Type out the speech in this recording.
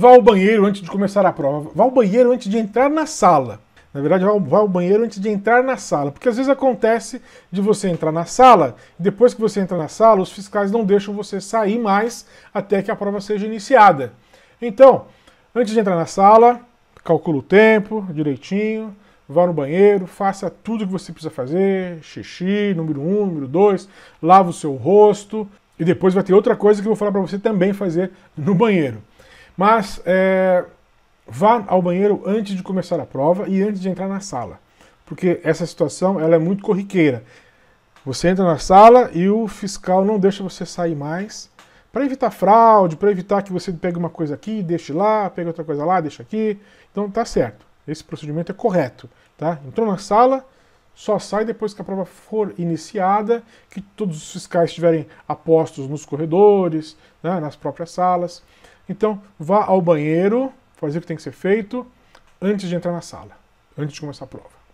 Vá ao banheiro antes de começar a prova. Vá ao banheiro antes de entrar na sala. Na verdade, vá ao, vá ao banheiro antes de entrar na sala. Porque às vezes acontece de você entrar na sala, e depois que você entra na sala, os fiscais não deixam você sair mais até que a prova seja iniciada. Então, antes de entrar na sala, calcula o tempo direitinho, vá no banheiro, faça tudo que você precisa fazer, xixi, número um, número dois, lava o seu rosto, e depois vai ter outra coisa que eu vou falar para você também fazer no banheiro. Mas é, vá ao banheiro antes de começar a prova e antes de entrar na sala, porque essa situação ela é muito corriqueira. Você entra na sala e o fiscal não deixa você sair mais para evitar fraude, para evitar que você pegue uma coisa aqui, deixe lá, pegue outra coisa lá, deixe aqui. Então tá certo. Esse procedimento é correto, tá? Entrou na sala, só sai depois que a prova for iniciada, que todos os fiscais estiverem apostos nos corredores, né, nas próprias salas. Então, vá ao banheiro, fazer o que tem que ser feito antes de entrar na sala, antes de começar a prova.